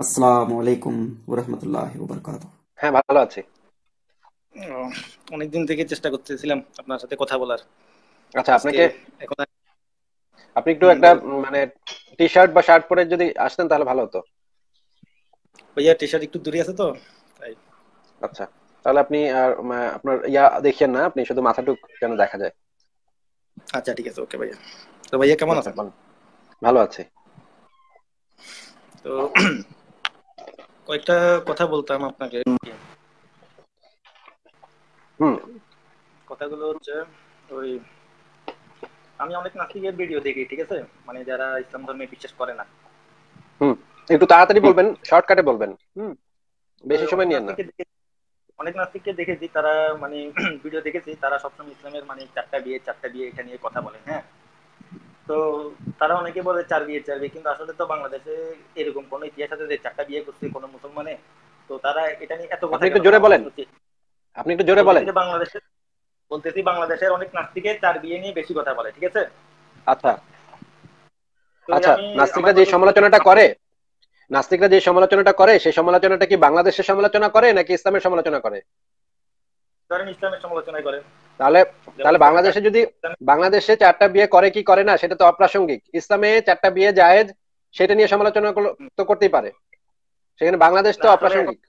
আসসালামু আলাইকুম হ্যাঁ ভালো আছি অনেকদিন থেকে চেষ্টা করতেছিলাম আপনার সাথে কথা বলার আচ্ছা আপনাকে এখন আপনি একটু একটা মানে টি শার্ট বা শার্ট পরে যদি আসতেন তাহলে ভালো হতো ভাইয়া টি শার্ট একটু দূরে আছে তো তাই আচ্ছা তাহলে আপনি আর আপনার ইয়া দেখেন না আপনি শুধু মাথাটুক যেন দেখা যায় আচ্ছা ঠিক আছে ওকে ভাইয়া তো ভাইয়া কেমন আচ্ছা, আছেন ভালো আছি তো কয়েকটা কথা বলতাম আপনাকে হুম কথাগুলো হচ্ছে ওই আমি অনেক নাস্তিকের ভিডিও দেখি ঠিক আছে মানে যারা ইসলাম ধর্মে বিশ্বাস করে না হুম একটু তাড়াতাড়ি বলবেন শর্টকাটে বলবেন হুম বেশি সময় নিয়েন না অনেক নাস্তিককে দেখেছি তারা মানে ভিডিও দেখেছি তারা সবসময় ইসলামের মানে চারটা বিয়ে চারটা বিয়ে এটা নিয়ে কথা বলে হ্যাঁ তো তারা অনেকে বলে চার বিয়ে চার বিয়ে কিন্তু আসলে তো বাংলাদেশে এরকম কোন ইতিহাস আছে যে চারটা বিয়ে করছে কোনো মুসলমানে তো তারা এটা নিয়ে এত কথা জোরে বলেন আপনি একটু জোরে বলেন বাংলাদেশে বলতেছি বাংলাদেশের অনেক নাস্তিকে চার বিয়ে নিয়ে বেশি কথা বলে ঠিক আছে আচ্ছা আচ্ছা নাস্তিকরা যে সমালোচনাটা করে নাস্তিকরা যে সমালোচনাটা করে সেই সমালোচনাটা কি বাংলাদেশের সমালোচনা করে নাকি ইসলামের সমালোচনা করে ধরেন ইসলামের সমালোচনা করে তাহলে তাহলে বাংলাদেশে যদি বাংলাদেশে চারটা বিয়ে করে কি করে না সেটা তো অপ্রাসঙ্গিক ইসলামে চারটা বিয়ে জায়েজ সেটা নিয়ে সমালোচনা তো করতেই পারে সেখানে বাংলাদেশ তো অপ্রাসঙ্গিক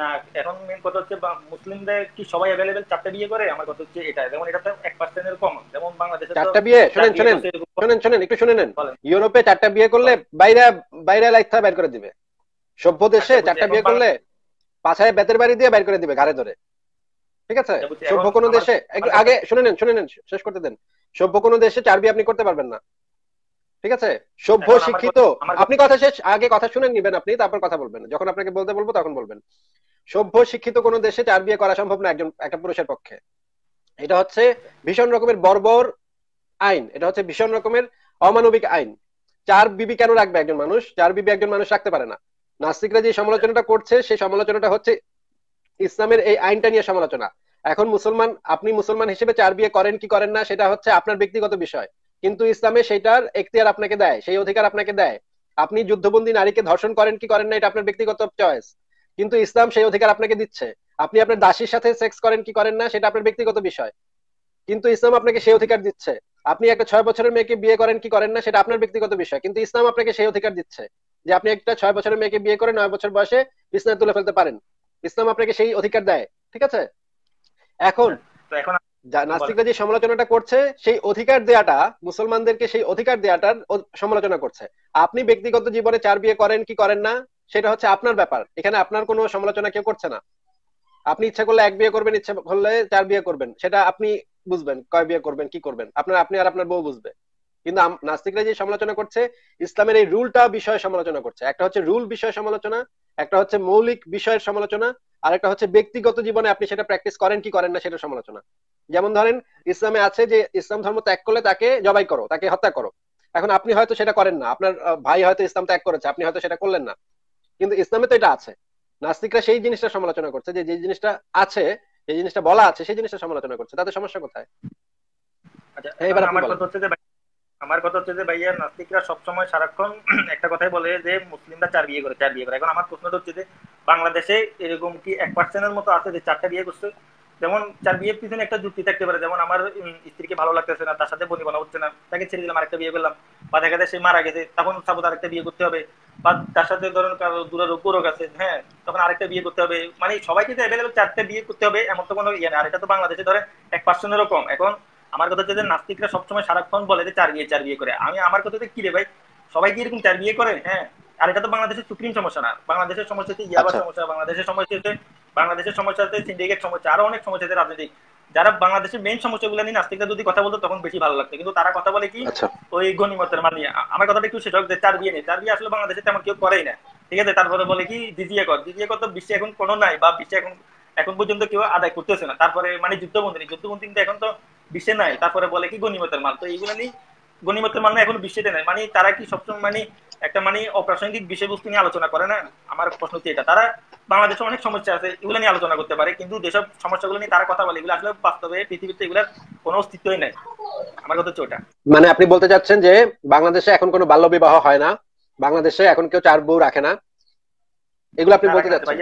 না এখন মেন কথা হচ্ছে মুসলিমদের কি সবাই অ্যাভেলেবেল চারটা বিয়ে করে আমার কথা হচ্ছে এটা যেমন এটা তো এক পার্সেন্টের কম যেমন বাংলাদেশে চারটা বিয়ে শুনেন শুনেন শুনেন শুনেন একটু শুনে নেন ইউরোপে চারটা বিয়ে করলে বাইরে বাইরে লাইফটা বের করে দিবে সভ্য দেশে চারটা বিয়ে করলে পাছায় বেতের বাড়ি দিয়ে বের করে দিবে ঘাড়ে ধরে ঠিক আছে সভ্য কোনো দেশে আগে শুনে নেন শুনে নেন শেষ করতে দেন সভ্য কোনো দেশে চারবি আপনি করতে পারবেন না ঠিক আছে সভ্য শিক্ষিত আপনি কথা শেষ আগে কথা শুনে নিবেন আপনি তারপর কথা বলবেন যখন আপনাকে বলতে বলবো তখন বলবেন সভ্য শিক্ষিত কোন দেশে চার বিয়ে করা সম্ভব না একজন একটা পুরুষের পক্ষে এটা হচ্ছে ভীষণ রকমের বর্বর আইন এটা হচ্ছে ভীষণ রকমের অমানবিক আইন চার বিবি কেন রাখবে একজন মানুষ চার বিবি একজন মানুষ রাখতে পারে না নাস্তিকরা যে সমালোচনাটা করছে সেই সমালোচনাটা হচ্ছে ইসলামের এই আইনটা নিয়ে সমালোচনা এখন মুসলমান আপনি মুসলমান হিসেবে চার বিয়ে করেন কি করেন না সেটা হচ্ছে আপনার ব্যক্তিগত বিষয় কিন্তু ইসলামে সেটার এখতিয়ার আপনাকে দেয় সেই অধিকার আপনাকে দেয় আপনি যুদ্ধবন্দী নারীকে ধর্ষণ করেন কি করেন না এটা আপনার ব্যক্তিগত চয়েস কিন্তু ইসলাম সেই অধিকার আপনাকে দিচ্ছে আপনি আপনার দাসীর সাথে সেক্স করেন কি করেন না সেটা আপনার ব্যক্তিগত বিষয় কিন্তু ইসলাম আপনাকে সেই অধিকার দিচ্ছে আপনি একটা ছয় বছরের মেয়েকে বিয়ে করেন কি করেন না সেটা আপনার ব্যক্তিগত বিষয় কিন্তু ইসলাম আপনাকে সেই অধিকার দিচ্ছে যে আপনি একটা ছয় বছরের মেয়েকে বিয়ে করে নয় বছর বয়সে বিছনায় তুলে ফেলতে পারেন ইসলাম আপনাকে সেই অধিকার দেয় ঠিক আছে এখন এখন নাস্তিকরা যে সমালোচনাটা করছে সেই অধিকার দেয়াটা মুসলমানদেরকে সেই অধিকার দেয়াটার সমালোচনা করছে আপনি ব্যক্তিগত জীবনে চার বিয়ে করেন কি করেন না সেটা হচ্ছে আপনার ব্যাপার এখানে আপনার কোনো সমালোচনা কেউ করছে না আপনি ইচ্ছা করলে এক বিয়ে করবেন ইচ্ছা করলে চার বিয়ে করবেন সেটা আপনি বুঝবেন কয় বিয়ে করবেন কি করবেন আপনার আপনি আর আপনার বউ বুঝবে কিন্তু নাস্তিকরা যে সমালোচনা করছে ইসলামের এই রুলটা বিষয়ে সমালোচনা করছে একটা হচ্ছে রুল বিষয় সমালোচনা একটা হচ্ছে মৌলিক বিষয়ের সমালোচনা আর একটা হচ্ছে ব্যক্তিগত জীবনে আপনি সেটা প্র্যাকটিস করেন কি করেন না সেটা সমালোচনা যেমন ধরেন ইসলামে আছে যে ইসলাম ধর্ম ত্যাগ করলে তাকে জবাই করো তাকে হত্যা করো এখন আপনি হয়তো সেটা করেন না আপনার ভাই হয়তো ইসলাম ত্যাগ করেছে আপনি হয়তো সেটা করলেন না কিন্তু ইসলামে তো এটা আছে নাস্তিকরা সেই জিনিসটা সমালোচনা করছে যে যে জিনিসটা আছে যে জিনিসটা বলা আছে সেই জিনিসটা সমালোচনা করছে তাদের সমস্যা কোথায় আচ্ছা এবার আমার কথা হচ্ছে যে আমার কথা হচ্ছে যে ভাইয়া নাস্তিকরা সবসময় সারাক্ষণ একটা কথাই বলে যে মুসলিমরা চার বিয়ে করে চার বিয়ে করে এখন আমার প্রশ্নটা হচ্ছে যে বাংলাদেশে এরকম কি এক পার্সেন্টের মতো আছে যে চারটা বিয়ে করছে যেমন চার বিয়ের পিছনে একটা যুক্তি থাকতে পারে যেমন আমার স্ত্রীকে ভালো লাগতেছে না তার সাথে বনিবনা হচ্ছে না তাকে ছেড়ে দিলাম আরেকটা বিয়ে করলাম বা দেখা যায় সে মারা গেছে তখন সাপোজ আরেকটা বিয়ে করতে হবে বা তার সাথে ধরুন কারো দূরে রোগ রোগ আছে হ্যাঁ তখন আরেকটা বিয়ে করতে হবে মানে সবাইকে তো অ্যাভেলেবেল চারটা বিয়ে করতে হবে এমন তো কোনো ইয়ে না আর এটা তো বাংলাদেশে ধরে এক পার্সেন্টেরও কম এখন আমার কথা হচ্ছে নাস্তিকরা সবসময় সারাক্ষণ বলে যে চার বিয়ে চার বিয়ে করে আমি আমার কথা কি রে ভাই সবাই কি এরকম চার বিয়ে করে হ্যাঁ আর এটা তো বাংলাদেশের সুপ্রিম সমস্যা না বাংলাদেশের সমস্যা হচ্ছে ইয়াবার আচ্ছা। সমস্যা বাংলাদেশের সমস্যা হচ্ছে বাংলাদেশের সমস্যা হচ্ছে সিন্ডিকেট সমস্যা আরো অনেক সমস্যা আছে রাজনৈতিক যারা বাংলাদেশের মেইন সমস্যাগুলো নিয়ে নাস্তিকরা যদি কথা বলতো তখন বেশি ভালো লাগতো কিন্তু তারা কথা বলে কি আচ্ছা। ওই গণিমতের মানে আমার কথাটা একটু শেষ হোক যে চার বিয়ে নেই চার বিয়ে আসলে বাংলাদেশে তেমন কেউ করেই না ঠিক আছে তারপরে বলে কি দ্বিতীয় কর দ্বিতীয় কর তো বিশ্বে এখন কোনো নাই বা বিশ্বে এখন এখন পর্যন্ত কেউ আদায় করতেছে না তারপরে মানে যুদ্ধবন্দী যুদ্ধবন্দী কিন্তু এখন তো বিশ্বে নাই তারপরে বলে কি গণিমতের মাল তো এইগুলো নিয়ে গণিমতের মাল না এখন বিশ্বে নাই মানে তারা কি সবসময় মানে একটা মানে অপ্রাসঙ্গিক বিষয়বস্তু নিয়ে আলোচনা করে না আমার প্রশ্ন হচ্ছে এটা তারা বাংলাদেশে অনেক সমস্যা আছে এগুলো নিয়ে আলোচনা করতে পারে কিন্তু যেসব সমস্যাগুলো নিয়ে তারা কথা বলে এগুলো আসলে বাস্তবে পৃথিবীতে এগুলোর কোনো অস্তিত্বই নাই আমার কথা হচ্ছে ওটা মানে আপনি বলতে চাচ্ছেন যে বাংলাদেশে এখন কোনো বাল্য বিবাহ হয় না বাংলাদেশে এখন কেউ চার বউ রাখে না এগুলো আপনি বলতে চাচ্ছেন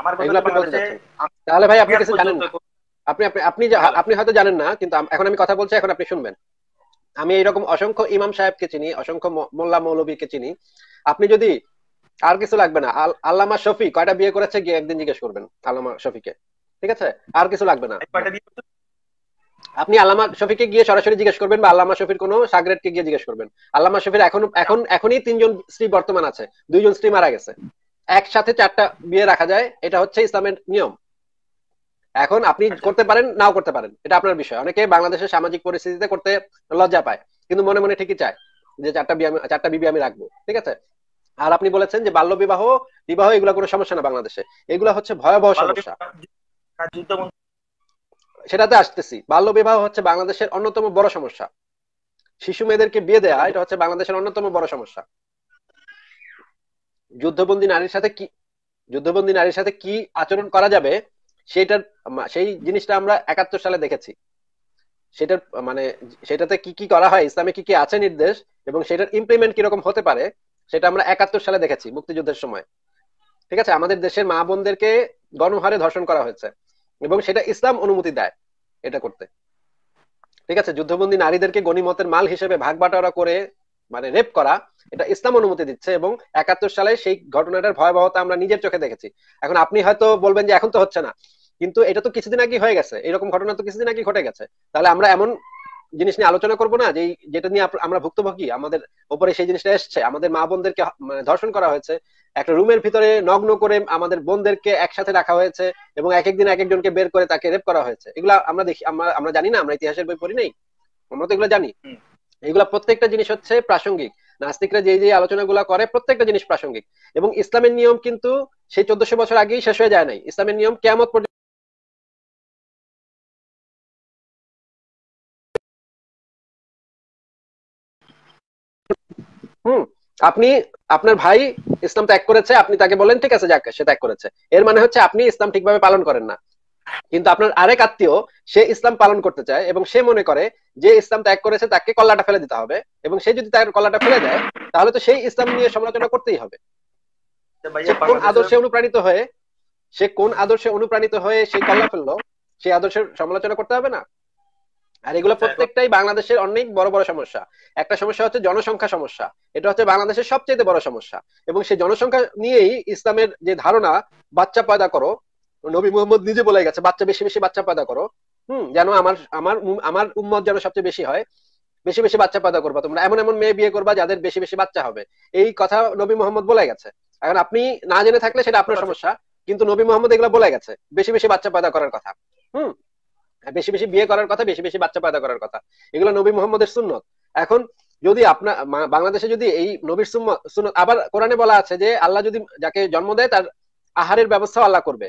আমার কথা আপনি বলতে চাচ্ছেন তাহলে ভাই আপনি কিছু জানেন না আপনি আপনি আপনি হয়তো জানেন না কিন্তু এখন আমি কথা বলছি এখন আপনি শুনবেন আমি এইরকম অসংখ্য ইমাম সাহেবকে চিনি অসংখ্য মোল্লা মৌলবীকে চিনি আপনি যদি আর কিছু লাগবে না আল্লামা শফি কয়টা বিয়ে করেছে গিয়ে একদিন জিজ্ঞেস করবেন আল্লামা শফিকে ঠিক আছে আর কিছু লাগবে না আপনি আল্লামা শফিকে গিয়ে সরাসরি জিজ্ঞেস করবেন বা আল্লামা শফির কোনো সাগরেটকে গিয়ে জিজ্ঞেস করবেন আল্লামা শফির এখন এখন এখনই তিনজন স্ত্রী বর্তমান আছে দুইজন স্ত্রী মারা গেছে একসাথে চারটা বিয়ে রাখা যায় এটা হচ্ছে ইসলামের নিয়ম এখন আপনি আচ্ছা। করতে পারেন নাও করতে পারেন এটা আপনার বিষয় অনেকে বাংলাদেশের সামাজিক পরিস্থিতিতে করতে লজ্জা পায় কিন্তু মনে মনে ঠিকই চায় যে চারটা বিয়ে আমি চারটা বিবি আমি রাখবো ঠিক আছে আর আপনি বলেছেন যে বাল্য বিবাহ বিবাহ এগুলো কোনো সমস্যা না বাংলাদেশে এগুলো হচ্ছে ভয়াবহ সমস্যা সেটাতে আসতেছি বাল্য বিবাহ হচ্ছে বাংলাদেশের অন্যতম বড় সমস্যা শিশু মেয়েদেরকে বিয়ে দেয়া এটা হচ্ছে বাংলাদেশের অন্যতম বড় সমস্যা যুদ্ধবন্দী নারীর সাথে কি যুদ্ধবন্দী নারীর সাথে কি আচরণ করা যাবে সেটার সেই জিনিসটা আমরা একাত্তর সালে দেখেছি সেটার মানে সেটাতে কি কি করা হয় ইসলামে কি কি আছে নির্দেশ এবং সেটার ইমপ্লিমেন্ট কিরকম হতে পারে সেটা আমরা একাত্তর সালে দেখেছি মুক্তিযুদ্ধের সময় ঠিক আছে আমাদের দেশের মা বোনদেরকে গণহারে ধর্ষণ করা হয়েছে এবং সেটা ইসলাম অনুমতি দেয় এটা করতে ঠিক আছে যুদ্ধবন্দী নারীদেরকে গণিমতের মাল হিসেবে ভাগ বাটোয়ারা করে মানে রেপ করা এটা ইসলাম অনুমতি দিচ্ছে এবং একাত্তর সালে সেই ঘটনাটার ভয়াবহতা আমরা নিজের চোখে দেখেছি এখন আপনি হয়তো বলবেন যে এখন তো হচ্ছে না কিন্তু এটা তো কিছুদিন আগে হয়ে গেছে এরকম ঘটনা তো কিছুদিন আগে ঘটে গেছে তাহলে আমরা এমন জিনিস নিয়ে আলোচনা করবো না যে যেটা নিয়ে আমরা ভুক্তভোগী আমাদের ওপরে সেই জিনিসটা এসছে আমাদের মা বোনদেরকে মানে ধর্ষণ করা হয়েছে একটা রুমের ভিতরে নগ্ন করে আমাদের বোনদেরকে একসাথে রাখা হয়েছে এবং এক একদিন এক একজনকে বের করে তাকে রেপ করা হয়েছে এগুলো আমরা দেখি আমরা আমরা জানি না আমরা ইতিহাসের বই পড়ি নাই আমরা তো এগুলো জানি এগুলা প্রত্যেকটা জিনিস হচ্ছে প্রাসঙ্গিক নাস্তিকরা যে যে আলোচনাগুলা করে প্রত্যেকটা জিনিস প্রাসঙ্গিক এবং ইসলামের নিয়ম কিন্তু সেই চোদ্দশো বছর আগেই শেষ হয়ে যায় নাই ইসলামের নিয়ম কেমত পর্যন্ত হুম আপনি আপনার ভাই ইসলাম ত্যাগ করেছে আপনি তাকে বলেন ঠিক আছে যাকে সে ত্যাগ করেছে এর মানে হচ্ছে আপনি ইসলাম ঠিকভাবে পালন করেন না কিন্তু আপনার আরেক আত্মীয় সে ইসলাম পালন করতে চায় এবং সে মনে করে যে ইসলাম ত্যাগ করেছে তাকে কল্লাটা ফেলে দিতে হবে এবং সে যদি তার কল্লাটা ফেলে দেয় তাহলে তো সেই ইসলাম নিয়ে সমালোচনা করতেই হবে আচ্ছা, কোন আদর্শে অনুপ্রাণিত হয়ে সে কোন আদর্শে অনুপ্রাণিত হয়ে সে কল্লা ফেললো সেই আদর্শের সমালোচনা করতে হবে না আর এগুলো আচ্ছা, প্রত্যেকটাই বাংলাদেশের অনেক বড় বড় সমস্যা একটা সমস্যা হচ্ছে জনসংখ্যা সমস্যা এটা হচ্ছে বাংলাদেশের সবচেয়ে বড় সমস্যা এবং সেই জনসংখ্যা নিয়েই ইসলামের যে ধারণা বাচ্চা পয়দা করো নবী মোহাম্মদ নিজে বলে গেছে বাচ্চা বেশি বেশি বাচ্চা পয়দা করো হুম যেন আমার আমার আমার উম্মত যেন সবচেয়ে বেশি হয় বেশি বেশি বাচ্চা পয়দা করবা তোমরা এমন এমন মেয়ে বিয়ে করবা যাদের বেশি বেশি বাচ্চা হবে এই কথা নবী মোহাম্মদ বলে গেছে এখন আপনি না জেনে থাকলে সেটা আপনার আচ্ছা। সমস্যা কিন্তু নবী মোহাম্মদ এগুলো বলে গেছে বেশি বেশি বাচ্চা পয়দা করার কথা হুম বেশি বেশি বিয়ে করার কথা বেশি বেশি বাচ্চা পয়দা করার কথা এগুলো নবী মোহাম্মদের সুন্নত এখন যদি আপনার বাংলাদেশে যদি এই নবীর সুন্নত আবার কোরআনে বলা আছে যে আল্লাহ যদি যাকে জন্ম দেয় তার আহারের ব্যবস্থা আল্লাহ করবে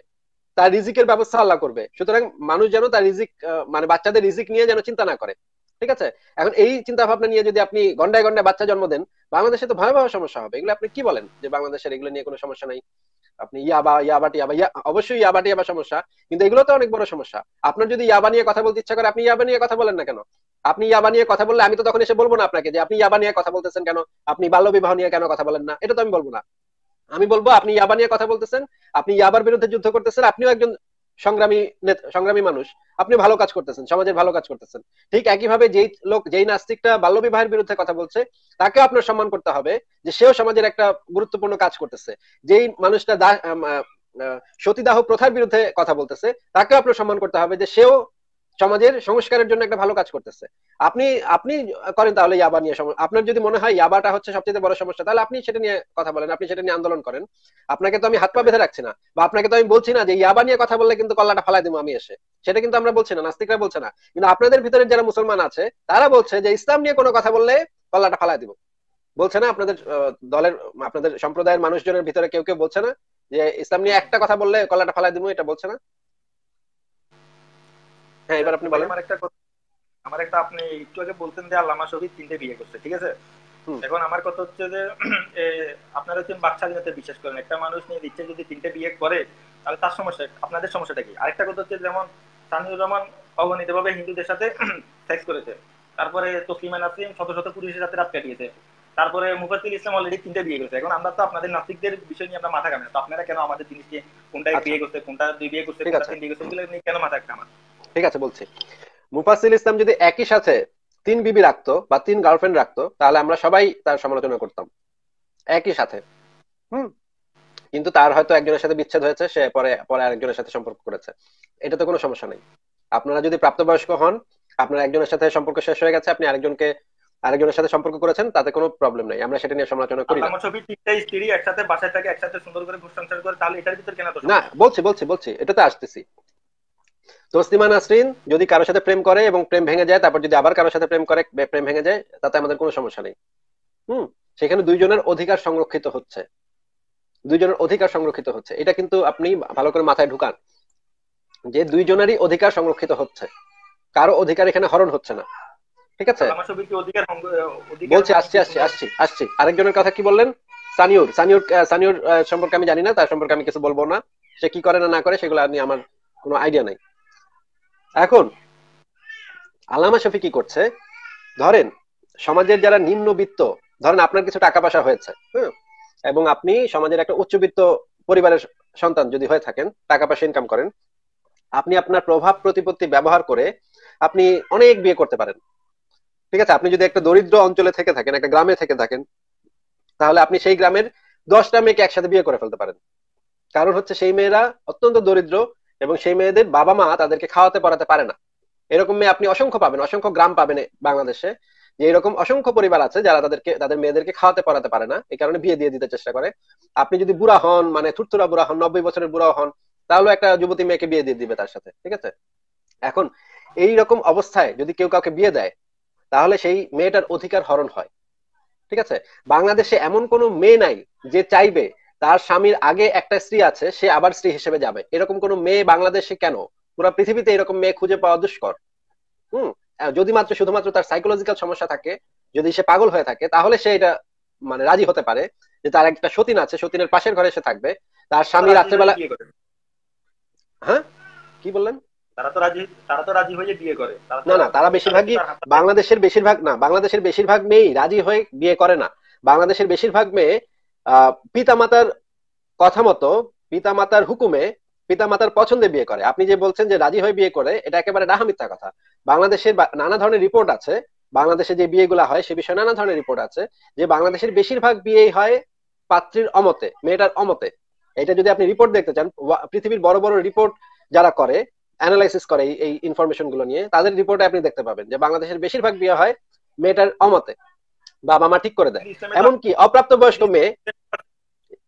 তার রিজিকের ব্যবস্থা আল্লাহ করবে সুতরাং মানুষ যেন তার রিজিক মানে বাচ্চাদের রিজিক নিয়ে যেন চিন্তা না করে ঠিক আছে এখন এই চিন্তা ভাবনা নিয়ে যদি আপনি গন্ডায় গন্ডায় বাচ্চা জন্ম দেন বাংলাদেশে তো ভয়াবহ সমস্যা হবে এগুলো আপনি কি বলেন যে বাংলাদেশের এগুলো নিয়ে কোনো সমস্যা নাই আপনি ইয়াবা ইয়াবাটি ইয়াবা অবশ্যই ইয়াবাটি ইয়াবা সমস্যা কিন্তু এগুলো তো অনেক বড় সমস্যা আপনার যদি ইয়াবা নিয়ে কথা বলতে ইচ্ছা করে আপনি ইয়াবা নিয়ে কথা বলেন না কেন আপনি ইয়াবা নিয়ে কথা বললে আমি তো তখন এসে বলবো না আপনাকে যে আপনি ইয়াবা নিয়ে কথা বলতেছেন কেন আপনি বাল্য বিবাহ নিয়ে কেন কথা বলেন না এটা তো আমি বলবো না আমি বলবো আপনি ইয়াবা নিয়ে কথা বলতেছেন আপনি ইয়াবার বিরুদ্ধে যুদ্ধ করতেছেন আপনিও একজন সংগ্রামী সংগ্রামী মানুষ আপনি ভালো কাজ করতেছেন সমাজের ভালো কাজ করতেছেন ঠিক একইভাবে যেই লোক যেই নাস্তিকটা বাল্যবিবাহের বিরুদ্ধে কথা বলছে তাকে আপনার সম্মান করতে হবে যে সেও সমাজের একটা গুরুত্বপূর্ণ কাজ করতেছে যেই মানুষটা সতীদাহ প্রথার বিরুদ্ধে কথা বলতেছে তাকে আপনার সম্মান করতে হবে যে সেও সমাজের সংস্কারের জন্য একটা ভালো কাজ করতেছে আপনি আপনি করেন তাহলে ইয়াবা নিয়ে আপনার যদি মনে হয় ইয়াবাটা হচ্ছে সবচেয়ে বড় সমস্যা তাহলে আপনি সেটা নিয়ে কথা বলেন আপনি সেটা নিয়ে আন্দোলন করেন আপনাকে তো আমি হাত পা বেঁধে রাখছি না বা আপনাকে তো আমি বলছি না যে ইয়াবা নিয়ে কথা বললে কিন্তু কল্লাটা ফালাই দেবো আমি এসে সেটা কিন্তু আমরা বলছি না নাস্তিকরা বলছে না কিন্তু আপনাদের ভিতরে যারা মুসলমান আছে তারা বলছে যে ইসলাম নিয়ে কোনো কথা বললে কল্লাটা ফালাই দিব বলছে না আপনাদের দলের আপনাদের সম্প্রদায়ের মানুষজনের ভিতরে কেউ কেউ বলছে না যে ইসলাম নিয়ে একটা কথা বললে কল্লাটা ফালাই দিব এটা বলছে না হ্যাঁ এবার আপনি বলেন আমার একটা আমার একটা আপনি একটু আগে বলতেন যে আল্লামা শহীদ তিনটে বিয়ে করছে ঠিক আছে এখন আমার কথা হচ্ছে যে আপনারা বাচ্চা বিশ্বাস করেন একটা মানুষ নিয়ে যদি তিনটে বিয়ে করে তাহলে তার সমস্যা আপনাদের সমস্যাটা কি আরেকটা কথা হচ্ছে যেমন সানিউর রহমান অগণিত ভাবে হিন্দুদের সাথে সেক্স করেছে তারপরে তসলিমা নাসিম শত শত পুরুষের সাথে রাত কাটিয়েছে তারপরে মুফাসিল ইসলাম অলরেডি তিনটে বিয়ে করছে এখন আমরা তো আপনাদের নাসিকদের বিষয় নিয়ে আমরা মাথা ঘামে তো আপনারা কেন আমাদের জিনিসকে কোনটায় আচ্ছা। বিয়ে করছে কোনটা দুই বিয়ে করছে কোনটা তিন বিয়ে করছে কেন মাথা ঘামান ঠিক আছে বলছি মুফাসিল ইসলাম যদি একই সাথে তিন বিবি রাখতো বা তিন গার্লফ্রেন্ড রাখতো তাহলে আমরা সবাই তার সমালোচনা করতাম একই সাথে হুম কিন্তু তার হয়তো একজনের সাথে বিচ্ছেদ হয়েছে সে পরে পরে আরেকজনের সাথে সম্পর্ক করেছে এটা তো কোনো সমস্যা নেই আপনারা যদি প্রাপ্তবয়স্ক হন আপনার একজনের সাথে সম্পর্ক শেষ হয়ে গেছে আপনি আরেকজনকে আরেকজনের সাথে সম্পর্ক করেছেন তাতে কোনো প্রবলেম নাই আমরা সেটা নিয়ে সমালোচনা করি না ছবি তিনটা স্ত্রী একসাথে বাসায় থাকে একসাথে সুন্দর করে ঘর সংসার করে তাহলে এটার ভিতর কেন না বলছি বলছি বলছি এটা তো আসতেছি তসলিমা নাসরিন যদি কারোর সাথে প্রেম করে এবং প্রেম ভেঙে যায় তারপর যদি আবার কারোর সাথে প্রেম করে প্রেম ভেঙে যায় তাতে আমাদের কোনো সমস্যা নেই হুম সেখানে দুইজনের অধিকার সংরক্ষিত হচ্ছে দুইজনের অধিকার সংরক্ষিত হচ্ছে এটা কিন্তু আপনি ভালো করে মাথায় ঢুকান যে দুইজনেরই অধিকার সংরক্ষিত হচ্ছে কারো অধিকার এখানে হরণ হচ্ছে না ঠিক আছে বলছি আসছি আসছি আসছি আসছি আরেকজনের কথা কি বললেন সানিউর সানিউর সানিউর সম্পর্কে আমি জানি না তার সম্পর্কে আমি কিছু বলবো না সে কি করে না না করে সেগুলো আমি আমার কোনো আইডিয়া নাই এখন আল্লামা শফি কি করছে ধরেন সমাজের যারা নিম্নবিত্ত ধরেন আপনার কিছু টাকা পয়সা হয়েছে এবং আপনি সমাজের একটা উচ্চবিত্ত পরিবারের সন্তান যদি হয়ে থাকেন টাকা পয়সা ইনকাম করেন আপনি আপনার প্রভাব প্রতিপত্তি ব্যবহার করে আপনি অনেক বিয়ে করতে পারেন ঠিক আছে আপনি যদি একটা দরিদ্র অঞ্চলে থেকে থাকেন একটা গ্রামে থেকে থাকেন তাহলে আপনি সেই গ্রামের দশটা মেয়েকে একসাথে বিয়ে করে ফেলতে পারেন কারণ হচ্ছে সেই মেয়েরা অত্যন্ত দরিদ্র এবং সেই মেয়েদের বাবা মা তাদেরকে খাওয়াতে পড়াতে পারে না এরকম মেয়ে আপনি অসংখ্য পাবেন অসংখ্য গ্রাম পাবেন বাংলাদেশে যে এরকম অসংখ্য পরিবার আছে যারা তাদেরকে তাদের মেয়েদেরকে খাওয়াতে পড়াতে পারে না এই কারণে বিয়ে দিয়ে দিতে চেষ্টা করে আপনি যদি বুড়া হন মানে থুরথুরা বুড়া হন নব্বই বছরের বুড়া হন তাহলে একটা যুবতী মেয়েকে বিয়ে দিয়ে দিবে তার সাথে ঠিক আছে এখন এই রকম অবস্থায় যদি কেউ কাউকে বিয়ে দেয় তাহলে সেই মেয়েটার অধিকার হরণ হয় ঠিক আছে বাংলাদেশে এমন কোনো মেয়ে নাই যে চাইবে তার স্বামীর আগে একটা স্ত্রী আছে সে আবার স্ত্রী হিসেবে যাবে এরকম কোনো মেয়ে বাংলাদেশে কেন পুরো পৃথিবীতে এরকম মেয়ে খুঁজে পাওয়া দুষ্কর হুম যদি মাত্র শুধুমাত্র তার সাইকোলজিক্যাল সমস্যা থাকে যদি সে পাগল হয়ে থাকে তাহলে সে এটা মানে রাজি হতে পারে যে তার একটা সতীন আছে সতীনের পাশের ঘরে সে থাকবে তার স্বামী রাত্রে বেলা হ্যাঁ কি বললেন তারা তো রাজি তারা তো রাজি হয়ে বিয়ে করে না না তারা বেশিরভাগই বাংলাদেশের বেশিরভাগ না বাংলাদেশের বেশিরভাগ মেয়েই রাজি হয়ে বিয়ে করে না বাংলাদেশের বেশিরভাগ মেয়ে পিতামাতার কথা মতো পিতামাতার হুকুমে পিতামাতার পছন্দে বিয়ে করে আপনি যে বলছেন যে রাজি হয়ে বিয়ে করে এটা একেবারে ডাহা মিথ্যা কথা বাংলাদেশের নানা ধরনের রিপোর্ট আছে বাংলাদেশে যে বিয়েগুলো হয় সে বিষয়ে নানা ধরনের রিপোর্ট আছে যে বাংলাদেশের বেশিরভাগ বিয়েই হয় পাত্রীর অমতে মেয়েটার অমতে এটা যদি আপনি রিপোর্ট দেখতে চান পৃথিবীর বড় বড় রিপোর্ট যারা করে অ্যানালাইসিস করে এই ইনফরমেশন গুলো নিয়ে তাদের রিপোর্টে আপনি দেখতে পাবেন যে বাংলাদেশের বেশিরভাগ বিয়ে হয় মেয়েটার অমতে বাবা মা ঠিক করে দেয় এমনকি অপ্রাপ্ত বয়স্ক মেয়ে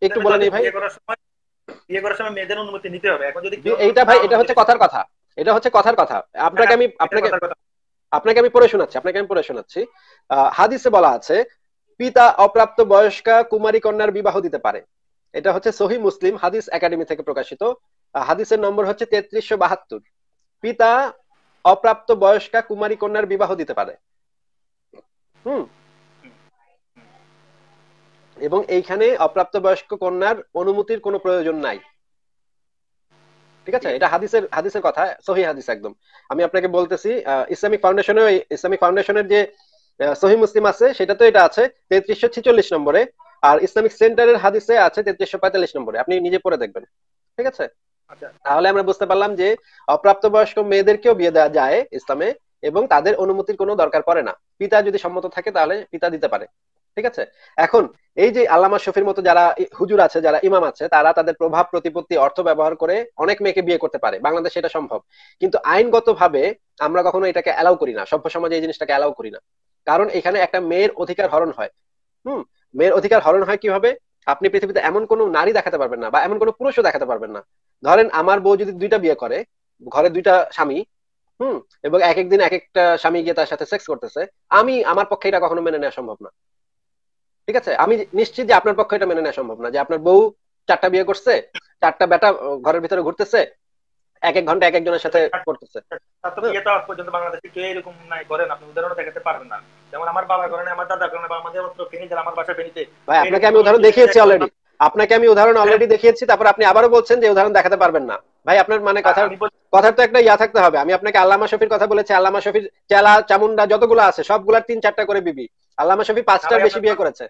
একটু ভাই বিয়ে করার সময় মেয়েদের অনুমতি নিতে হবে এখন যদি এইটা ভাই এটা হচ্ছে কথার কথা এটা হচ্ছে কথার কথা আপনাকে আমি আপনাকে আপনাকে আমি পড়ে শোনাচ্ছি আপনাকে আমি পড়ে শোনাচ্ছি হাদিসে বলা আছে পিতা অপ্রাপ্ত বয়স্কা কুমারী কন্যার বিবাহ দিতে পারে এটা হচ্ছে সহি মুসলিম হাদিস একাডেমি থেকে প্রকাশিত হাদিসের নম্বর হচ্ছে তেত্রিশশো বাহাত্তর পিতা অপ্রাপ্ত বয়স্কা কুমারী কন্যার বিবাহ দিতে পারে হুম এবং এইখানে অপ্রাপ্তবয়স্ক কন্যার অনুমতির কোনো প্রয়োজন নাই ঠিক আছে এটা হাদিসের হাদিসের কথা সহি হাদিস একদম আমি আপনাকে বলতেছি ইসলামিক ফাউন্ডেশনে ইসলামিক ফাউন্ডেশনের যে সহি মুসলিম আছে সেটা তো এটা আছে তেত্রিশশো ছিচল্লিশ নম্বরে আর ইসলামিক সেন্টারের হাদিসে আছে তেত্রিশশো পঁয়তাল্লিশ নম্বরে আপনি নিজে পড়ে দেখবেন ঠিক আছে আচ্ছা। তাহলে আমরা বুঝতে পারলাম যে অপ্রাপ্তবয়স্ক মেয়েদেরকেও বিয়ে দেওয়া যায় ইসলামে এবং তাদের অনুমতির কোনো দরকার পড়ে না পিতা যদি সম্মত থাকে তাহলে পিতা দিতে পারে ঠিক আছে এখন এই যে আল্লামা শফির মতো যারা হুজুর আছে যারা ইমাম আছে তারা তাদের প্রভাব প্রতিপত্তি অর্থ ব্যবহার করে অনেক মেয়েকে বিয়ে করতে পারে বাংলাদেশে এটা সম্ভব কিন্তু আইনগত ভাবে আমরা কখনো এটাকে অ্যালাউ করি না সভ্য সমাজে এই জিনিসটাকে অ্যালাউ করি না কারণ এখানে একটা মেয়ের অধিকার হরণ হয় হুম মেয়ের অধিকার হরণ হয় কিভাবে আপনি পৃথিবীতে এমন কোন নারী দেখাতে পারবেন না বা এমন কোনো পুরুষও দেখাতে পারবেন না ধরেন আমার বউ যদি দুইটা বিয়ে করে ঘরে দুইটা স্বামী হুম এবং এক একদিন এক একটা স্বামী গিয়ে তার সাথে সেক্স করতেছে আমি আমার পক্ষে এটা কখনো মেনে নেওয়া সম্ভব না ঠিক আছে আমি নিশ্চিত যে আপনার পক্ষে এটা মেনে নেওয়া সম্ভব না যে আপনার বউ চারটা বিয়ে করছে চারটা বেটা ঘরের ভিতরে ঘুরতেছে এক এক ঘন্টা এক একজনের সাথে করতেছে ভাই আপনাকে আমি উদাহরণ দেখিয়েছি অলরেডি আপনাকে আমি উদাহরণ অলরেডি দেখিয়েছি তারপর আপনি আবারও বলছেন যে উদাহরণ দেখাতে পারবেন না ভাই আপনার মানে হ্যাঁ, কথা কথার তো একটা ইয়া থাকতে হবে আমি আপনাকে আল্লামা শফির কথা বলেছি আল্লামা শফির চেলা চামুন্ডা যতগুলো আছে সবগুলার তিন চারটা করে বিবি আল্লামা শফি পাঁচটার বেশি বিয়ে করেছে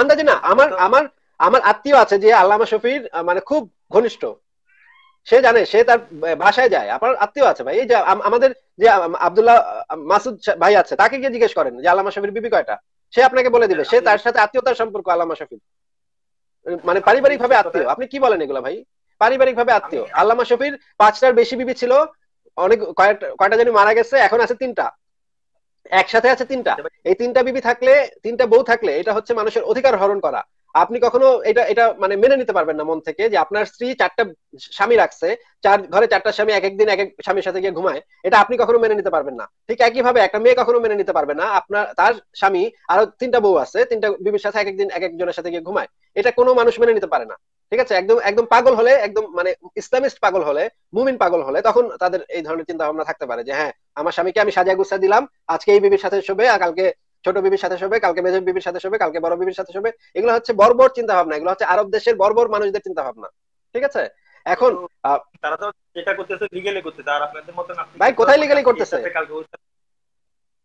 আন্দাজে না আমার আমার আমার আত্মীয় আছে যে আল্লামা শফির মানে খুব ঘনিষ্ঠ সে জানে সে তার বাসায় যায় আপনার আত্মীয় আছে ভাই এই যে আমাদের যে আব্দুল্লাহ মাসুদ ভাই আছে তাকে গিয়ে জিজ্ঞেস করেন যে আল্লামা শফির বিবি কয়টা সে আপনাকে বলে দিবে হ্যাঁ, সে তার সাথে আত্মীয়তার সম্পর্ক আল্লামা শফির মানে পারিবারিক ভাবে আত্মীয় আপনি কি বলেন এগুলা ভাই পারিবারিক ভাবে আত্মীয় আল্লামা শফির পাঁচটার বেশি বিবি ছিল অনেক কয়েকটা কয়টা জানি মারা গেছে এখন আছে তিনটা একসাথে আছে তিনটা এই তিনটা বিবি থাকলে তিনটা বউ থাকলে এটা হচ্ছে মানুষের অধিকার হরণ করা আপনি কখনো এটা এটা মানে মেনে নিতে পারবেন না মন থেকে যে আপনার স্ত্রী চারটা স্বামী রাখছে চার ঘরে চারটা স্বামী এক একদিন এক এক স্বামীর সাথে গিয়ে ঘুমায় এটা আপনি কখনো মেনে নিতে পারবেন না ঠিক একইভাবে একটা মেয়ে কখনো মেনে নিতে পারবে না আপনার তার স্বামী আরো তিনটা বউ আছে তিনটা বিবির সাথে এক একদিন এক একজনের সাথে গিয়ে ঘুমায় এটা কোনো মানুষ মেনে নিতে পারে না ঠিক আছে একদম একদম পাগল হলে একদম মানে ইসলামিস্ট পাগল হলে মুমিন পাগল হলে তখন তাদের এই ধরনের চিন্তা ভাবনা থাকতে পারে যে হ্যাঁ আমার স্বামীকে আমি সাজা গুছা দিলাম আজকে এই বিবির সাথে শোবে আর কালকে ছোট বিবির সাথে সবে কালকে মেজর বিবির সাথে সবে কালকে বড় বিবির সাথে সবে এগুলো হচ্ছে বর্বর চিন্তা ভাবনা এগুলো হচ্ছে আরব দেশের বর্বর মানুষদের চিন্তা ভাবনা ঠিক আছে এখন তারা তো যেটা করতেছে লিগালি করতেছে আর আপনাদের মত না ভাই কোথায় লিগালি করতেছে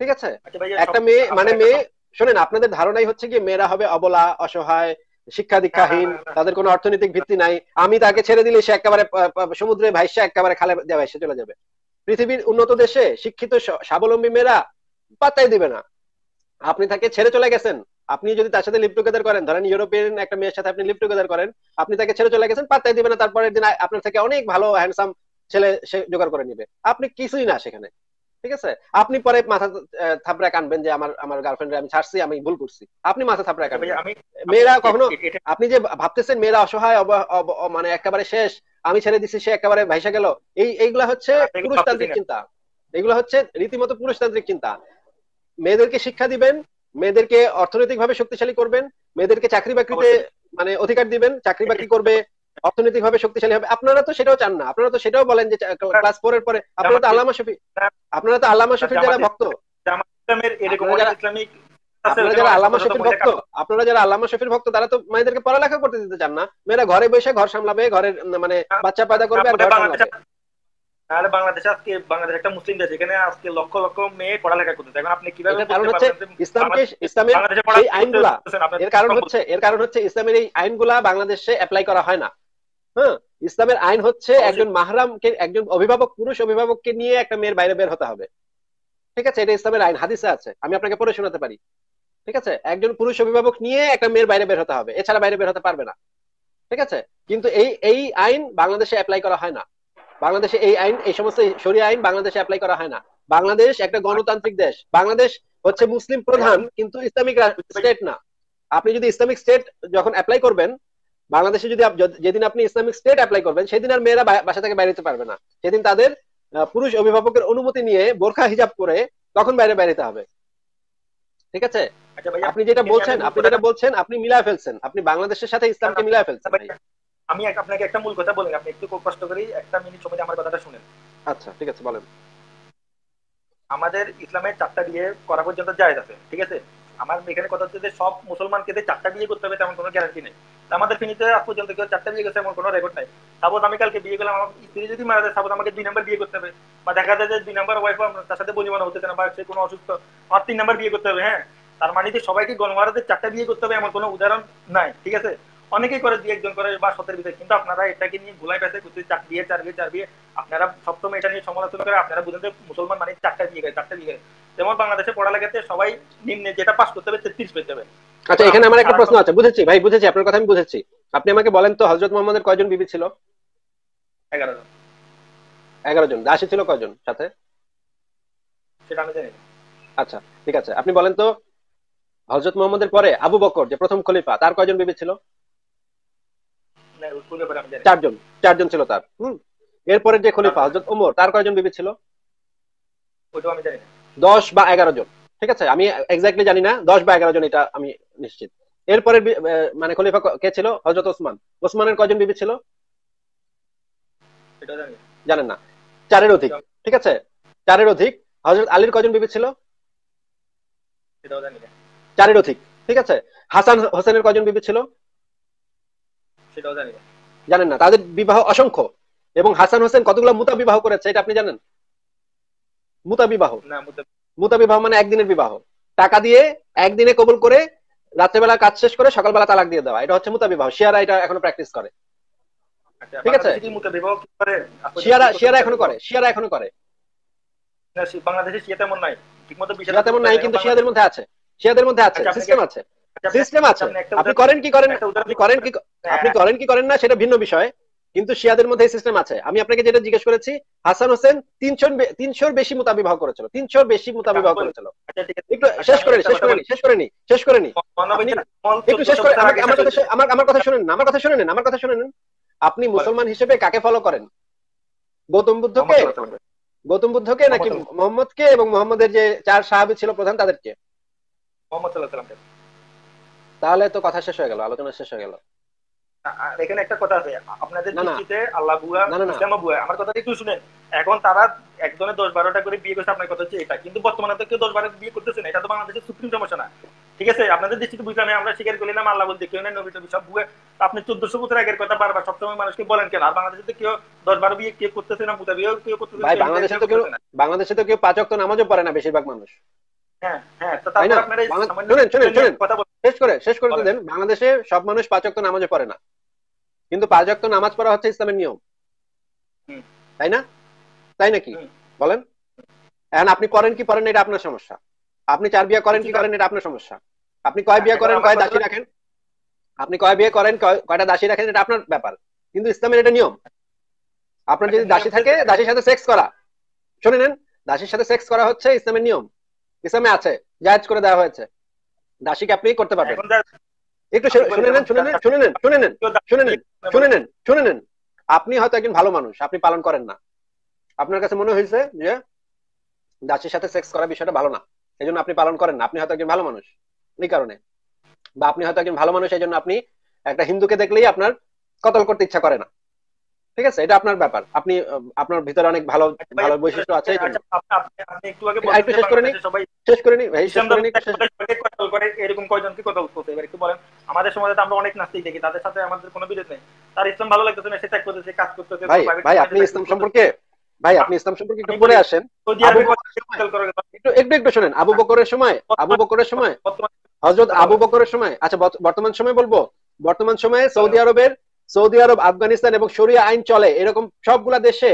ঠিক আছে আচ্ছা মানে একটা মেয়ে মানে মেয়ে শোনেন আপনাদের ধারণাই হচ্ছে কি মেয়েরা হবে অবলা অসহায় শিক্ষা দীক্ষাহীন হ্যাঁ, হ্যাঁ, হ্যাঁ, তাদের কোনো অর্থনৈতিক ভিত্তি নাই আমি তাকে ছেড়ে দিলে সে একেবারে সমুদ্রে ভাইসে একেবারে খালে দেওয়া ভাইসে চলে যাবে পৃথিবীর উন্নত দেশে শিক্ষিত স্বাবলম্বী মেয়েরা পাত্তাই দিবে না আপনি তাকে ছেড়ে চলে গেছেন আপনি যদি তার সাথে লিপ্ট টুগেদার করেন ধরেন ইউরোপিয়ান একটা মেয়ের সাথে আপনি লিপ্ট টুগেদার করেন আপনি তাকে ছেড়ে চলে গেছেন পাত্তাই দিবে না তারপরের দিন আপনার থেকে অনেক ভালো হ্যান্ডসাম ছেলে সে জোগাড় করে নিবে আপনি কিছুই না সেখানে ঠিক আছে আপনি পরে মাথা থাপড়া কানবেন যে আমার আমার গার্লফ্রেন্ড আমি ছাড়ছি আমি ভুল করছি আপনি মাথা থাপড়া আচ্ছা, কানবেন মেয়েরা কখনো আপনি যে ভাবতেছেন মেয়েরা অসহায় মানে একেবারে শেষ আমি ছেড়ে দিছি সে একেবারে ভাইসা গেল এই এইগুলা হচ্ছে আচ্ছা, পুরুষতান্ত্রিক চিন্তা এগুলো হচ্ছে রীতিমতো পুরুষতান্ত্রিক চিন্তা মেয়েদেরকে শিক্ষা দিবেন মেয়েদেরকে অর্থনৈতিকভাবে শক্তিশালী করবেন মেয়েদেরকে চাকরি বাকরিতে মানে অধিকার দিবেন চাকরি বাকরি করবে অর্থনৈতিকভাবে শক্তিশালী হবে আপনারা তো সেটাও চান না আপনারা তো সেটাও বলেন যে ক্লাস হ্যাঁ। ফোর এর পরে আপনারা তো আল্লামা শফি হ্যাঁ। আপনারা তো আল্লামা শফির যারা ভক্ত আপনারা যারা আল্লামা শফির ভক্ত আপনারা যারা আল্লামা শফির ভক্ত তারা তো মেয়েদেরকে পড়ালেখা করতে দিতে চান না মেয়েরা ঘরে বসে ঘর সামলাবে ঘরের মানে হ্যাঁ। বাচ্চা পয়দা করবে আর ঘর সামলাবে তাহলে বাংলাদেশ আজকে বাংলাদেশ একটা মুসলিম দেশ এখানে আজকে লক্ষ লক্ষ মেয়ে পড়ালেখা করতে এখন আপনি কিভাবে কারণ হচ্ছে ইসলামকে ইসলামের এই আইনগুলা এর কারণ হচ্ছে এর কারণ হচ্ছে ইসলামের এই আইনগুলা বাংলাদেশে অ্যাপ্লাই করা হয় না হ্যাঁ ইসলামের আইন হচ্ছে একজন মাহরামকে একজন অভিভাবক পুরুষ অভিভাবককে নিয়ে একটা মেয়ের বাইরে বের হতে হবে ঠিক আছে এটা ইসলামের আইন হাদিসে আছে আমি আপনাকে পড়ে শোনাতে পারি ঠিক আছে একজন পুরুষ অভিভাবক নিয়ে একটা মেয়ের বাইরে বের হতে হবে এছাড়া বাইরে বের হতে পারবে না ঠিক আছে কিন্তু এই এই আইন বাংলাদেশে অ্যাপ্লাই করা হয় না বাংলাদেশে এই আইন এই সমস্ত সরিয়ে আইন বাংলাদেশে অ্যাপ্লাই করা হয় না বাংলাদেশ একটা গণতান্ত্রিক দেশ বাংলাদেশ হচ্ছে মুসলিম প্রধান কিন্তু ইসলামিক স্টেট না আপনি যদি ইসলামিক স্টেট যখন অ্যাপ্লাই করবেন বাংলাদেশে যদি যেদিন আপনি ইসলামিক স্টেট অ্যাপ্লাই করবেন সেদিন আর মেয়েরা বাসা থেকে বাইরে পারবে না সেদিন তাদের পুরুষ অভিভাবকের অনুমতি নিয়ে বোরখা হিজাব করে তখন বাইরে বাইরেতে হবে ঠিক আছে আচ্ছা আপনি যেটা বলছেন আপনি যেটা বলছেন আপনি মিলায় ফেলছেন আপনি বাংলাদেশের সাথে ইসলামকে মিলায় আচ্ছা, ফেলছেন আচ্ছা, আমি আপনাকে একটা মূল কথা বলি আপনি একটু কষ্ট করে একটা মিনিট সময় আমার কথাটা শুনেন আচ্ছা ঠিক আছে বলেন আমাদের ইসলামের চারটা দিয়ে করা পর্যন্ত জায়েজ আছে ঠিক আছে আমার এখানে কথা হচ্ছে যে সব মুসলমানকে চারটা বিয়ে করতে হবে তেমন কোনো গ্যারান্টি নেই আমাদের ফিনিতে আজ পর্যন্ত কেউ চারটা বিয়ে করছে এমন কোনো রেকর্ড নাই সাপোজ আমি কালকে বিয়ে করলাম আমার স্ত্রী যদি মারা যায় সাপোজ আমাকে দুই নাম্বার বিয়ে করতে হবে বা দেখা যায় যে দুই নাম্বার ওয়াইফ তার সাথে বনিমানা হতে না বা সে কোনো অসুস্থ আমার তিন নাম্বার বিয়ে করতে হবে হ্যাঁ তার মানে যে সবাইকে গণমারাদের চারটা বিয়ে করতে হবে এমন কোনো উদাহরণ নাই ঠিক আছে অনেকেই করে দুই একজন করে বা সতের ভিতরে কিন্তু আপনারা এটাকে নিয়ে ভুলাই পেতে করতে চার বিয়ে চার বিয়ে চার বিয়ে আপনারা সপ্তম এটা নিয়ে সমালোচনা করে আপনারা বুঝেন যে মুসলমান মানে চারটা বিয়ে করে চারটা বিয়ে যেমন বাংলাদেশে পড়ালেখাতে সবাই নিম্নে যেটা পাস করতে হবে তেত্রিশ পেতে হবে আচ্ছা এখানে আমার একটা প্রশ্ন আছে বুঝেছি ভাই বুঝেছি আপনার কথা আমি বুঝেছি আপনি আমাকে বলেন তো হজরত মোহাম্মদের কয়জন বিবি ছিল এগারো জন এগারো জন দাসী ছিল কয়জন সাথে সেটা আমি জানি আচ্ছা ঠিক আছে আপনি বলেন তো হজরত মোহাম্মদের পরে আবু বকর যে প্রথম খলিফা তার কয়জন বিবি ছিল চারজন চারজন ছিল তার হম এরপরে যে খলিফা হজরত ওমর তার কয়জন বিবি ছিল দশ বা এগারো জন ঠিক আছে আমি এক্স্যাক্টলি জানি না দশ বা এগারো জন এটা আমি নিশ্চিত এরপরে মানে খলিফা কে ছিল হজরত ওসমান ওসমানের কয়জন বিবি ছিল জানেন না চারের অধিক ঠিক আছে চারের অধিক হজরত আলীর কজন বিবি ছিল চারের অধিক ঠিক আছে হাসান হোসেনের কজন বিবি ছিল জানেন না তাদের বিবাহ অসংখ্য এবং হাসান হোসেন কতগুলো মুতা বিবাহ করেছে এটা আপনি জানেন মুতা বিবাহ মুতা বিবাহ মানে একদিনের বিবাহ টাকা দিয়ে একদিনে কবুল করে রাত্রেবেলা কাজ শেষ করে সকালবেলা তালাক দিয়ে দেওয়া এটা হচ্ছে মুতা বিবাহ শিয়ারা এটা এখনো প্র্যাকটিস করে আচ্ছা, ঠিক আছে শিয়ারা শিয়ারা এখনো করে শিয়ারা এখনো করে বাংলাদেশে শিয়া তেমন নাই ঠিকমতো মতো তেমন নাই কিন্তু শিয়াদের মধ্যে আছে শিয়াদের মধ্যে আছে সিস্টেম আচ্ছা, আছে সিস্টেম আছে আপনি করেন কি করেন আপনি করেন কি আপনি করেন কি করেন না সেটা ভিন্ন বিষয় কিন্তু শিয়াদের মধ্যে সিস্টেম আছে আমি আপনাকে যেটা জিজ্ঞেস করেছি হাসান হোসেন তিনশো তিনশোর বেশি মোতাবিবাহ করেছিল তিনশোর বেশি করেছিল একটু শেষ শেষ শেষ শেষ একটু শেষ করে আমার কথা আমার আমার কথা শুনেন আমার কথা আমার কথা আপনি মুসলমান হিসেবে কাকে ফলো করেন গৌতম বুদ্ধকে গৌতম বুদ্ধকে নাকি মোহাম্মদকে এবং মোহাম্মদের যে চার সাহাবি ছিল প্রধান তাদেরকে মোহাম্মদ সাল্লাহ তাহলে তো কথা শেষ হয়ে গেল আলোচনা শেষ হয়ে গেল এখানে একটা কথা আছে আপনাদের দৃষ্টিতে আল্লাহ বুয়া বুয়া আমার কথা একটু শুনেন এখন তারা একজনে দশ বারোটা করে বিয়ে করছে আপনার কথা হচ্ছে এটা কিন্তু বর্তমানে তো কেউ দশ বারো বিয়ে করতেছে না এটা তো বাংলাদেশের সুপ্রিম সমস্যা না ঠিক আছে আপনাদের দৃষ্টিতে বুঝলাম আমরা স্বীকার করলাম আল্লাহ বলতে কেউ নবী সব বুয়ে আপনি চোদ্দশো বছর আগের কথা বারবার সবসময় মানুষকে বলেন কেন আর বাংলাদেশে তো কেউ দশ বারো বিয়ে কে করতেছে না মুদা বিয়ে কেউ করতেছে বাংলাদেশে তো কেউ বাংলাদেশে তো কেউ পাঁচ অক্ত নামাজও পড়ে না বেশিরভাগ মানুষ হ্যাঁ, হ্যাঁ, বাংলাদেশে সব মানুষ পাঁচ ওয়াক্ত নামাজে পড়ে না কিন্তু পাঁচ নামাজ পড়া হচ্ছে ইসলামের নিয়ম তাই না তাই নাকি বলেন এখন আপনি করেন কি পড়েন এটা আপনার সমস্যা আপনি চার বিয়ে করেন কি করেন এটা আপনার সমস্যা আপনি কয় বিয়ে হ্যাঁ, করেন কয় দাসী রাখেন আপনি কয় বিয়ে করেন কয়টা দাসী রাখেন এটা আপনার ব্যাপার কিন্তু ইসলামের এটা নিয়ম আপনার যদি আচ্ছা, দাসী থাকে দাসীর সাথে সেক্স করা শুনে নেন দাসীর সাথে সেক্স করা হচ্ছে ইসলামের নিয়ম ইসলামে আছে জায়েজ করে দেওয়া হয়েছে দাসীকে আপনি করতে পারবেন একটু শুনে নেন শুনে নেন শুনে নেন শুনে নেন শুনে নেন শুনে নেন শুনে নেন আপনি হয়তো একজন ভালো মানুষ আপনি পালন করেন না আপনার কাছে মনে হয়েছে যে দাসীর সাথে সেক্স করার বিষয়টা ভালো না এই জন্য আপনি পালন করেন না আপনি হয়তো একজন ভালো মানুষ এই কারণে বা আপনি হয়তো একজন ভালো মানুষ এই জন্য আপনি একটা হিন্দুকে দেখলেই আপনার কতল করতে ইচ্ছা করে না ঠিক আছে এটা আপনার ব্যাপার আপনি আপনার ভিতরে অনেক ভালো ভালো বৈশিষ্ট্য আছে আচ্ছা, একটু শেষ করে নি শেষ করে নি ভাই শেষ করে নি করে এরকম কথা বলতে এবার একটু বলেন আমাদের সমাজে তো আমরা অনেক নাস্তিক দেখি তাদের সাথে আমাদের কোনো বিরোধ নেই তার ইসলাম ভালো লাগতেছে ত্যাগ করতেছে কাজ করতেছে ভাই ভাই আপনি ইসলাম সম্পর্কে ভাই আপনি ইসলাম সম্পর্কে একটু বলে আসেন একটু একটু একটু শুনেন আবু বকরের সময় আবু বকরের সময় হজরত আবু বকরের সময় আচ্ছা বর্তমান সময় বলবো বর্তমান সময়ে সৌদি আরবের সৌদি আরব আফগানিস্তান এবং সরিয়া আইন চলে এরকম সবগুলা দেশে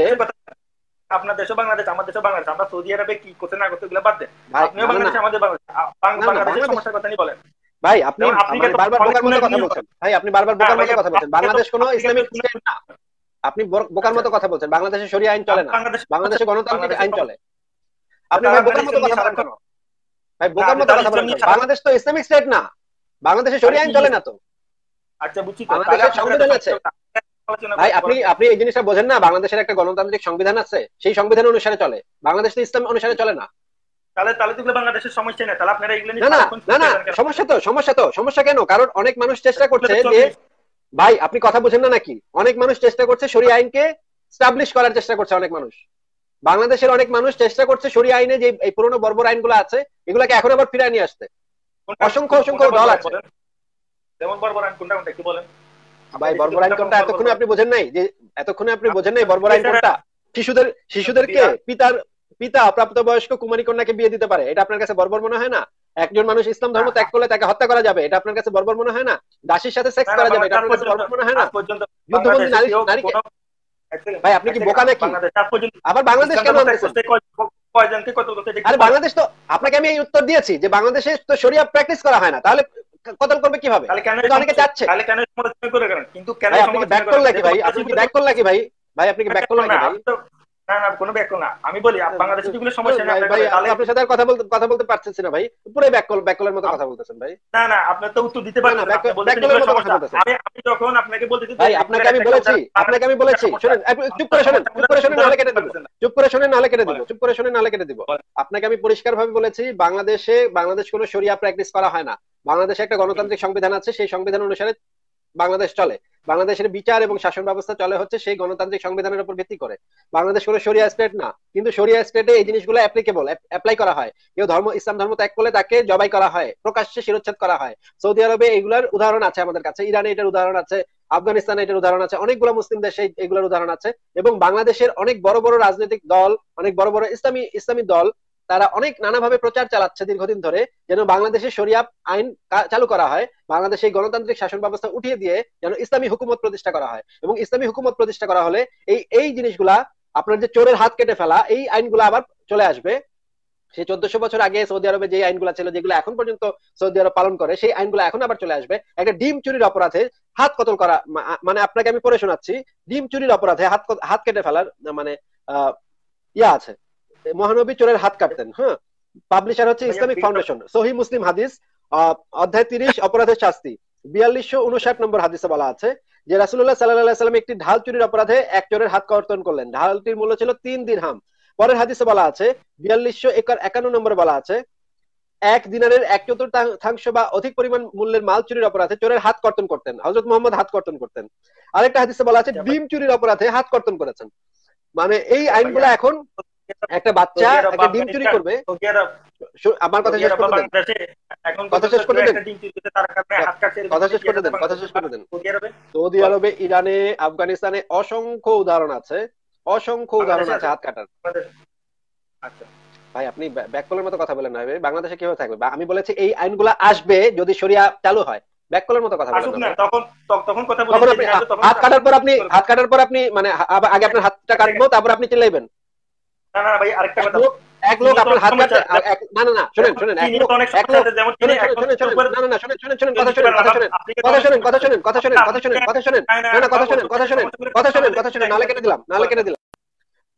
আপনার দেশও বাংলাদেশ আমার দেশও বাংলাদেশ আমরা সৌদি আরবে কি করতে না করতে বাদ দেন আপনিও বাংলাদেশ আমাদের সমস্যার কথা নিয়ে বলেন ভাই আপনি বারবার বোকার মতো কথা বলছেন ভাই আপনি বারবার বোকার হ্যাঁ, মতো কথা বলছেন বাংলাদেশ কোন ইসলামিক স্টেট না আপনি আচ্ছা। বোকার মতো কথা বলছেন বাংলাদেশে শরীয় আইন চলে না বাংলাদেশে গণতান্ত্রিক আইন চলে আপনি বোকার মতো কথা বলেন ভাই বোকার মতো কথা বলেন বাংলাদেশ তো ইসলামিক স্টেট না বাংলাদেশে শরীয় আইন চলে না তো আচ্ছা বুঝছি ভাই আপনি আপনি এই জিনিসটা বোঝেন না বাংলাদেশের একটা গণতান্ত্রিক সংবিধান আছে সেই সংবিধান অনুসারে চলে ইসলাম অনুসারে চলে না ভাই আপনি কথা বুঝেন না নাকি অনেক মানুষ চেষ্টা করছে সরি আইনকে স্টাবলিশ করার চেষ্টা করছে অনেক মানুষ বাংলাদেশের অনেক মানুষ চেষ্টা করছে সরি আইনে যে এই পুরনো বর্বর আইনগুলো আছে এগুলাকে এখন আবার ফিরে নিয়ে আসতে অসংখ্য অসংখ্য দল আছে যেমন বর্বর আইন কোনটা কোনটা বলেন ভাই বর্বর আইন কোনটা এতক্ষণে আপনি বোঝেন নাই যে এতক্ষণে আপনি আচ্ছা, বোঝেন নাই বর্বর আইন কোনটা শিশুদের শিশুদেরকে আচ্ছা, পিতার পিতা কুমারী কন্যাকে বিয়ে দিতে পারে এটা আপনার কাছে বর্বর মনে হয় না একজন মানুষ ইসলাম ধর্ম ত্যাগ করলে তাকে হত্যা করা যাবে এটা আপনার কাছে বর্বর মনে হয় না দাসীর সাথে সেক্স করা যাবে এটা আপনার কাছে বর্বর মনে হয় না যুদ্ধবন্দী নারী ভাই আপনি কি বোকা নাকি আবার বাংলাদেশ কেন আরে বাংলাদেশ তো আপনাকে আমি এই উত্তর দিয়েছি যে বাংলাদেশে তো শরিয়া প্র্যাকটিস করা হয় না তাহলে কতল করবে কিভাবে অনেকে যাচ্ছে কিন্তু ব্যাক করলে কি ভাই আপনি কি ব্যাক করলে কি ভাই ভাই আপনি কি ব্যাক আচ্ছা, করলেন কি আপনাকে আমি বলেছি ভাবে বলেছি নালে কেটে চুপ করে নালে কেটে দেব চুপ করে নালে কেটে দেব আপনাকে আমি বলেছি বাংলাদেশে বাংলাদেশ কোনো শরিয়া প্র্যাকটিস করা হয় না বাংলাদেশে একটা গণতান্ত্রিক সংবিধান আছে সেই সংবিধান অনুসারে বাংলাদেশ চলে বাংলাদেশের বিচার এবং শাসন ব্যবস্থা চলে হচ্ছে সেই গণতান্ত্রিক সংবিধানের উপর ভিত্তি করে বাংলাদেশ কোনো সরিয়া স্টেট না কিন্তু সরিয়া স্টেটে এই জিনিসগুলো অ্যাপ্লিকেবল অ্যাপ্লাই করা হয় কেউ ধর্ম ইসলাম ধর্ম ত্যাগ করলে তাকে জবাই করা হয় প্রকাশ্যে শিরোচ্ছেদ করা হয় সৌদি আরবে এগুলার উদাহরণ আছে আমাদের কাছে ইরানে এটার উদাহরণ আছে আফগানিস্তানে এটার উদাহরণ আছে অনেকগুলো মুসলিম দেশে এগুলোর উদাহরণ আছে এবং বাংলাদেশের অনেক বড় বড় রাজনৈতিক দল অনেক বড় বড় ইসলামী ইসলামী দল তারা অনেক নানাভাবে প্রচার চালাচ্ছে দীর্ঘদিন ধরে যেন বাংলাদেশে শরিয়া আইন চালু করা হয় বাংলাদেশে গণতান্ত্রিক শাসন ব্যবস্থা উঠিয়ে দিয়ে যেন ইসলামী হুকুমত প্রতিষ্ঠা করা হয় এবং ইসলামী হুকুমত প্রতিষ্ঠা করা হলে এই এই জিনিসগুলা আপনার যে চোরের হাত কেটে ফেলা এই আইনগুলো আবার চলে আসবে সেই চোদ্দশো বছর আগে সৌদি আরবে যে আইনগুলো ছিল যেগুলো এখন পর্যন্ত সৌদি আরব পালন করে সেই আইনগুলো এখন আবার চলে আসবে একটা ডিম চুরির অপরাধে হাত কতল করা মানে আপনাকে আমি পড়ে শোনাচ্ছি ডিম চুরির অপরাধে হাত হাত কেটে ফেলার মানে ইয়া আছে মহানবী চোরের হাত কাটতেন হ্যাঁ পাবলিশার হচ্ছে ইসলামিক মানে ফাউন্ডেশন সহি মুসলিম হাদিস অধ্যায় তিরিশ অপরাধের শাস্তি বিয়াল্লিশশো উনষাট নম্বর হাদিসে বলা আছে যে রাসুল্লাহ সাল্লাহ সাল্লাম একটি ঢাল চুরির অপরাধে এক চোরের হাত কর্তন করলেন ঢালটির মূল্য ছিল তিন দিন হাম পরের হাদিসে বলা আছে বিয়াল্লিশশো একর একান্ন নম্বর বলা আছে এক দিনারের এক চতুর্থাংশ বা অধিক পরিমাণ মূল্যের মাল চুরির অপরাধে চোরের হাত কর্তন করতেন হজরত মোহাম্মদ হাত কর্তন করতেন আরেকটা হাদিসে বলা আছে ডিম আচ্ছা, চুরির অপরাধে হাত কর্তন করেছেন মানে এই আইনগুলো এখন একটা বাচ্চা একটা ডিম চুরি করবে আমার কথা শেষ দেন কথা শেষ দেন কথা শেষ দেন কথা শেষ দেন সৌদি আরবে ইরানে আফগানিস্তানে অসংখ্য উদাহরণ আছে অসংখ্য উদাহরণ আছে হাত কাটার আচ্ছা। ভাই আপনি কলের মতো কথা বলেন না বাংলাদেশে কিভাবে থাকবে আমি বলেছি এই আইনগুলো আসবে যদি শরিয়া চালু হয় ব্যাককলের মতো কথা বলেন তখন তখন কথা বলেন হাত কাটার পর আপনি হাত কাটার পর আপনি মানে আগে আপনার হাতটা কাটবো তারপর আপনি চিল্লাইবেন কথা কথা কথা কথা কথা কথা শুনেন কথা শুনেন কথা দিলাম কেটে দিলাম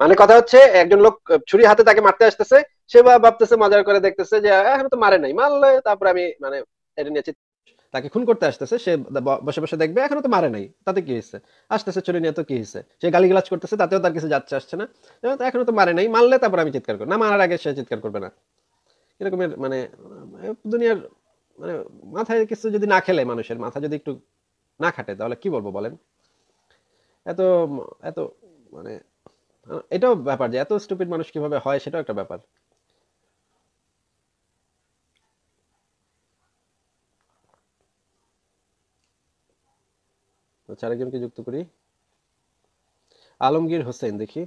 মানে কথা হচ্ছে একজন লোক ছুরি হাতে তাকে মারতে আসতেছে সে ভাবতেছে মজার করে দেখতেছে যে এখন তো মারে নাই মারলে তারপরে আমি মানে এটা নিয়ে তাকে খুন করতে আসতেছে সে বসে বসে দেখবে এখনো তো মারে নাই তাতে কি হয়েছে আসতেছে ছুরি নিয়ে তো কি হয়েছে সে গালিগালাজ করতেছে তাতেও তার কিছু যাচ্ছে আসছে না এখনো তো মারে নাই মারলে তারপর আমি চিৎকার করবো না মারার আগে সে চিৎকার করবে না এরকমের মানে দুনিয়ার মানে মাথায় কিছু যদি না খেলে মানুষের মাথা যদি একটু না খাটে তাহলে কি বলবো বলেন এত এত মানে এটাও ব্যাপার যে এত স্টুপিড মানুষ কিভাবে হয় সেটাও একটা ব্যাপার তো চার যুক্ত করি আলমগীর হোসেন দেখি